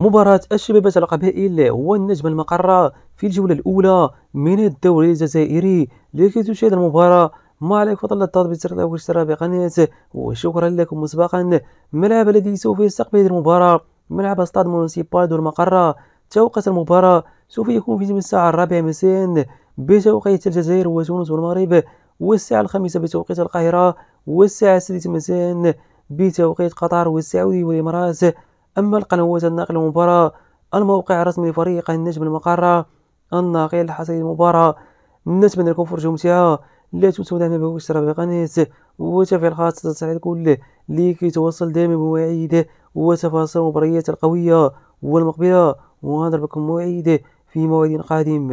مباراة الشباب القبائل والنجم المقرة في الجولة الأولى من الدوري الجزائري لكي تشاهد المباراة ما عليك فضل الضغط زر الأول اشتراك بقناة وشكرا لكم مسبقا ملعب الذي سوف يستقبل هذه المباراة ملعب استاد مونسيبال دو المقرة توقيت المباراة سوف يكون في الساعة الرابعة مساء بتوقيت الجزائر وتونس والمغرب والساعة الخامسة بتوقيت القاهرة والساعة السادسة مساء بتوقيت قطر والسعودية والإمارات أما القنوات الناقلة المباراة الموقع الرسمي لفريق النجم المقرة الناقل الحصري للمباراة نتمنى لكم فرجة ممتعة لا تنسوا دعم مباشرة بقناة وتفعيل الخاص التفعيل الكل لكي توصل دائما بمواعيد وتفاصيل المباريات القوية والمقبلة ونضربكم موعد في موعد قادم